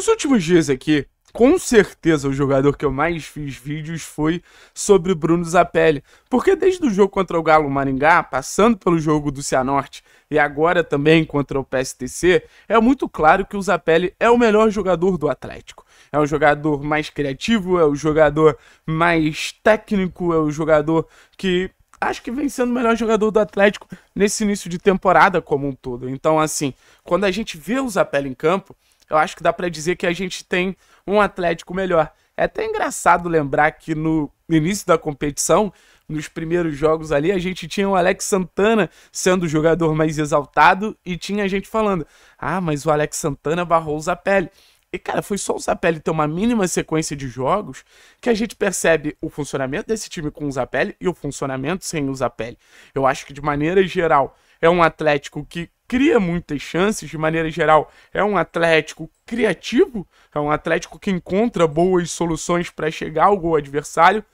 Nos últimos dias aqui, com certeza o jogador que eu mais fiz vídeos foi sobre Bruno Zapelli, porque desde o jogo contra o Galo Maringá, passando pelo jogo do Cianorte e agora também contra o PSTC, é muito claro que o Zapelli é o melhor jogador do Atlético. É o jogador mais criativo, é o jogador mais técnico, é o jogador que acho que vem sendo o melhor jogador do Atlético nesse início de temporada como um todo. Então, assim, quando a gente vê o Zapelli em campo, eu acho que dá para dizer que a gente tem um Atlético melhor. É até engraçado lembrar que no início da competição, nos primeiros jogos ali, a gente tinha o Alex Santana sendo o jogador mais exaltado e tinha gente falando: ah, mas o Alex Santana barrou o Zapelli. E, cara, foi só o Zapelli ter uma mínima sequência de jogos que a gente percebe o funcionamento desse time com o Zapelli e o funcionamento sem o Zapelli. Eu acho que, de maneira geral, é um Atlético que cria muitas chances, de maneira geral, é um Atlético criativo, é um Atlético que encontra boas soluções para chegar ao gol adversário,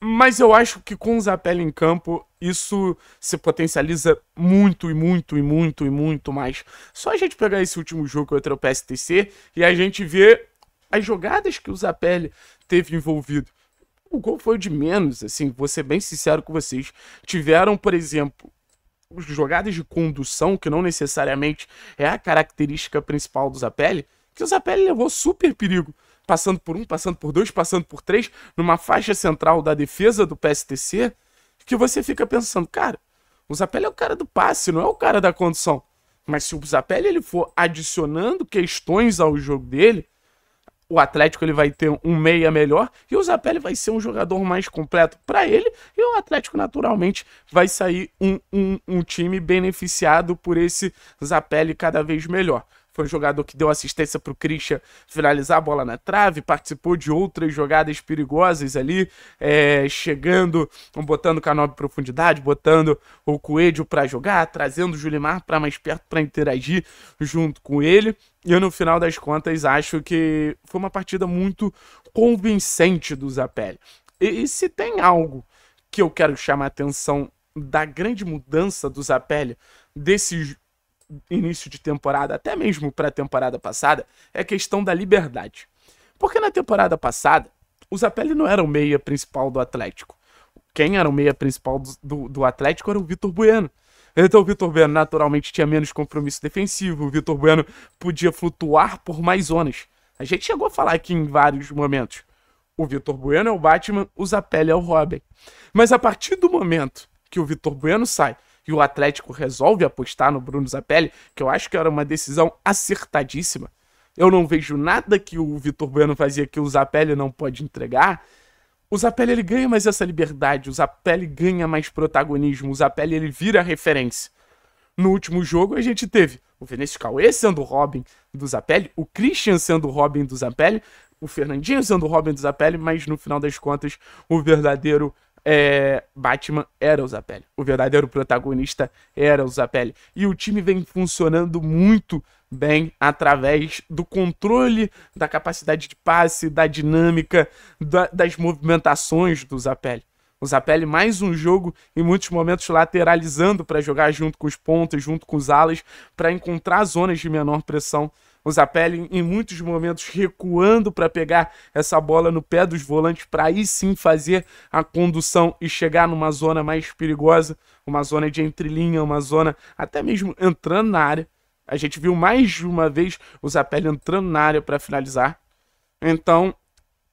mas eu acho que com o Zapelli em campo isso se potencializa muito e muito e muito e muito mais. Só a gente pegar esse último jogo contra o PSTC e a gente ver as jogadas que o Zapelli teve envolvido. O gol foi o de menos, assim, vou ser bem sincero com vocês. Tiveram, por exemplo, jogadas de condução, que não necessariamente é a característica principal do Zapelli, que o Zapelli levou super perigo, passando por um, passando por dois, passando por três, numa faixa central da defesa do PSTC, que você fica pensando, cara, o Zapelli é o cara do passe, não é o cara da condução. Mas se o Zapelli ele for adicionando questões ao jogo dele, o Atlético ele vai ter um meia melhor e o Zapelli vai ser um jogador mais completo para ele e o Atlético naturalmente vai sair um, um, um time beneficiado por esse Zapelli cada vez melhor foi um jogador que deu assistência para o Christian finalizar a bola na trave, participou de outras jogadas perigosas ali, é, chegando, botando o Canob em profundidade, botando o Coelho para jogar, trazendo o Julimar para mais perto para interagir junto com ele. E eu, no final das contas, acho que foi uma partida muito convincente do Zapelli. E, e se tem algo que eu quero chamar a atenção da grande mudança do Zapelli desse início de temporada, até mesmo para a temporada passada, é a questão da liberdade. Porque na temporada passada, o Zapelli não era o meia principal do Atlético. Quem era o meia principal do, do, do Atlético era o Vitor Bueno. Então o Vitor Bueno naturalmente tinha menos compromisso defensivo, o Vitor Bueno podia flutuar por mais zonas. A gente chegou a falar aqui em vários momentos. O Vitor Bueno é o Batman, o Zapelli é o Robin. Mas a partir do momento que o Vitor Bueno sai que o Atlético resolve apostar no Bruno Zapelli, que eu acho que era uma decisão acertadíssima. Eu não vejo nada que o Vitor Bueno fazia que o Zapelli não pode entregar. O Zapelli ele ganha mais essa liberdade, o Zapelli ganha mais protagonismo, o Zapelli ele vira referência. No último jogo a gente teve o Vinícius Cauê sendo o Robin do Zapelli, o Christian sendo o Robin do Zapelli, o Fernandinho sendo o Robin do Zapelli, mas no final das contas o verdadeiro é, Batman era o Zapelli. O verdadeiro protagonista era o Zapelli. E o time vem funcionando muito bem através do controle da capacidade de passe, da dinâmica, da, das movimentações do Zapelli. O Zapelli mais um jogo, em muitos momentos lateralizando para jogar junto com os pontos, junto com os alas, para encontrar zonas de menor pressão o Zapelli, em muitos momentos, recuando para pegar essa bola no pé dos volantes, para aí sim fazer a condução e chegar numa zona mais perigosa, uma zona de entrelinha, uma zona até mesmo entrando na área. A gente viu mais de uma vez o Zapelli entrando na área para finalizar. Então,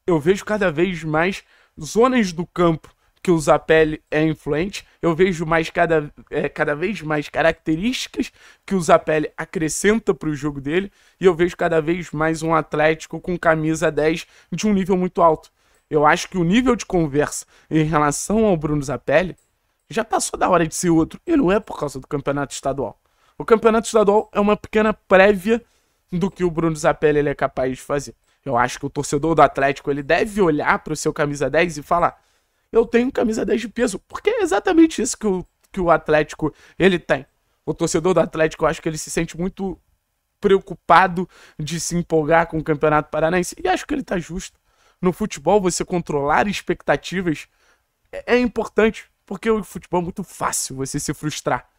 eu vejo cada vez mais zonas do campo que o pele é influente. Eu vejo mais cada, é, cada vez mais características que o pele acrescenta para o jogo dele. E eu vejo cada vez mais um Atlético com camisa 10 de um nível muito alto. Eu acho que o nível de conversa em relação ao Bruno Zapelli já passou da hora de ser outro. E não é por causa do campeonato estadual. O campeonato estadual é uma pequena prévia do que o Bruno Zapelli ele é capaz de fazer. Eu acho que o torcedor do Atlético ele deve olhar para o seu camisa 10 e falar: eu tenho camisa 10 de peso. Porque é exatamente isso que o, que o Atlético ele tem. O torcedor do Atlético, eu acho que ele se sente muito preocupado de se empolgar com o Campeonato Paranaense. E acho que ele tá justo. No futebol, você controlar expectativas é, é importante. Porque o futebol é muito fácil você se frustrar.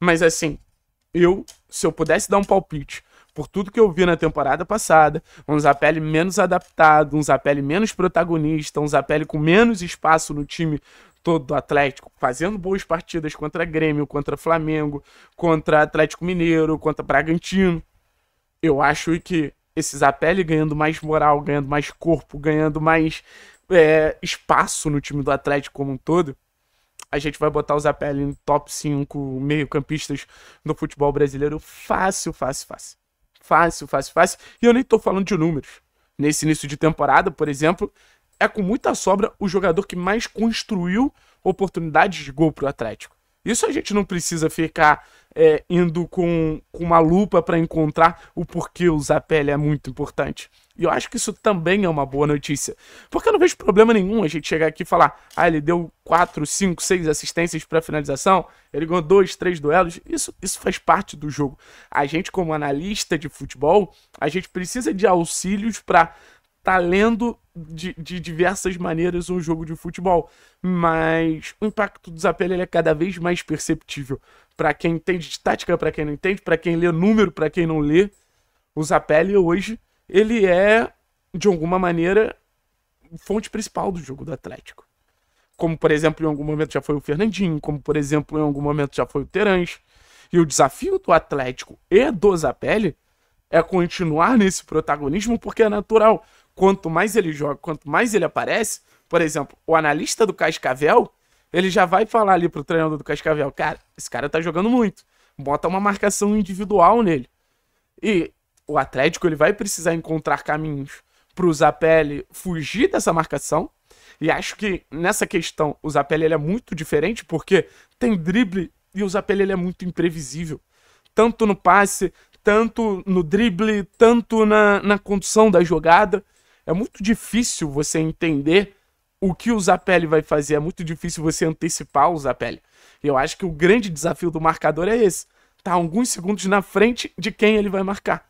Mas assim, eu, se eu pudesse dar um palpite por tudo que eu vi na temporada passada, um Zapelli menos adaptado, um Zapelli menos protagonista, um Zapelli com menos espaço no time todo do Atlético, fazendo boas partidas contra Grêmio, contra Flamengo, contra Atlético Mineiro, contra Bragantino. Eu acho que esse Zapelli ganhando mais moral, ganhando mais corpo, ganhando mais é, espaço no time do Atlético como um todo, a gente vai botar o Zapelli no top 5 meio-campistas do futebol brasileiro fácil, fácil, fácil. Fácil, fácil, fácil. E eu nem tô falando de números. Nesse início de temporada, por exemplo, é com muita sobra o jogador que mais construiu oportunidades de gol pro Atlético. Isso a gente não precisa ficar é, indo com, com uma lupa para encontrar o porquê usar pele é muito importante. E eu acho que isso também é uma boa notícia. Porque eu não vejo problema nenhum a gente chegar aqui e falar, ah, ele deu 4, 5, 6 assistências para finalização, ele ganhou 2, 3 duelos. Isso, isso faz parte do jogo. A gente, como analista de futebol, a gente precisa de auxílios para tá lendo de, de, diversas maneiras um jogo de futebol, mas o impacto do Zapelli ele é cada vez mais perceptível para quem entende de tática, para quem não entende, para quem lê número, para quem não lê. O Zapelli hoje ele é, de alguma maneira, fonte principal do jogo do Atlético. Como, por exemplo, em algum momento já foi o Fernandinho, como, por exemplo, em algum momento já foi o Terãs. E o desafio do Atlético e do Zapelli é continuar nesse protagonismo, porque é natural. Quanto mais ele joga, quanto mais ele aparece, por exemplo, o analista do Cascavel, ele já vai falar ali pro treinador do Cascavel, cara, esse cara tá jogando muito. Bota uma marcação individual nele. E o Atlético ele vai precisar encontrar caminhos para o Zapelli fugir dessa marcação. E acho que nessa questão o Zapelli ele é muito diferente porque tem drible e o Zapelli ele é muito imprevisível. Tanto no passe, tanto no drible, tanto na, na condução da jogada. É muito difícil você entender o que o Zapelli vai fazer. É muito difícil você antecipar o Zapelli. E eu acho que o grande desafio do marcador é esse. Tá alguns segundos na frente de quem ele vai marcar.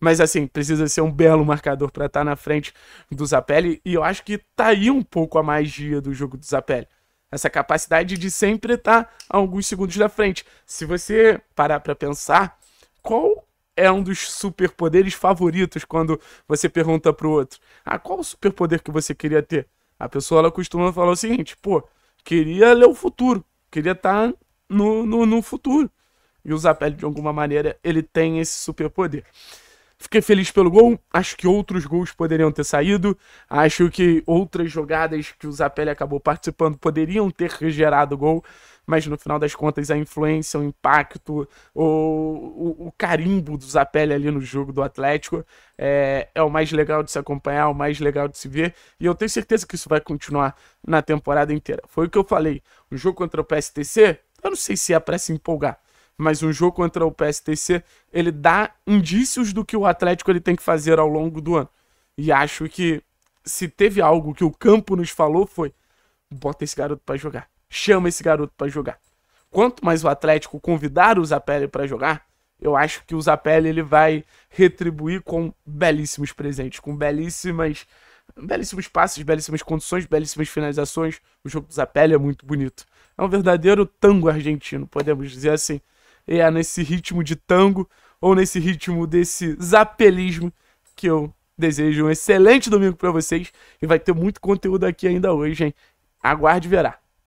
Mas assim, precisa ser um belo marcador para estar tá na frente do Zapelli. E eu acho que tá aí um pouco a magia do jogo do Zapelli. Essa capacidade de sempre estar tá alguns segundos na frente. Se você parar para pensar, qual é um dos superpoderes favoritos quando você pergunta pro outro: "Ah, qual o superpoder que você queria ter?" A pessoa ela costuma falar o seguinte: "Pô, queria ler o futuro, queria estar tá no, no, no futuro." E o Zapelli, de alguma maneira, ele tem esse superpoder. Fiquei feliz pelo gol, acho que outros gols poderiam ter saído, acho que outras jogadas que o Zapelli acabou participando poderiam ter gerado gol, mas no final das contas a influência, o impacto, o, o, o carimbo do Zapelli ali no jogo do Atlético é, é o mais legal de se acompanhar, o mais legal de se ver, e eu tenho certeza que isso vai continuar na temporada inteira. Foi o que eu falei, o jogo contra o PSTC, eu não sei se é para se empolgar, mas um jogo contra o PSTC, ele dá indícios do que o Atlético ele tem que fazer ao longo do ano. E acho que se teve algo que o campo nos falou foi: bota esse garoto para jogar, chama esse garoto para jogar. Quanto mais o Atlético convidar o Zapelli para jogar, eu acho que o Zapelli ele vai retribuir com belíssimos presentes, com belíssimas belíssimos passes, belíssimas condições, belíssimas finalizações. O jogo do Zapelli é muito bonito. É um verdadeiro tango argentino, podemos dizer assim é nesse ritmo de tango ou nesse ritmo desse zapelismo que eu desejo um excelente domingo para vocês e vai ter muito conteúdo aqui ainda hoje, hein? Aguarde e verá.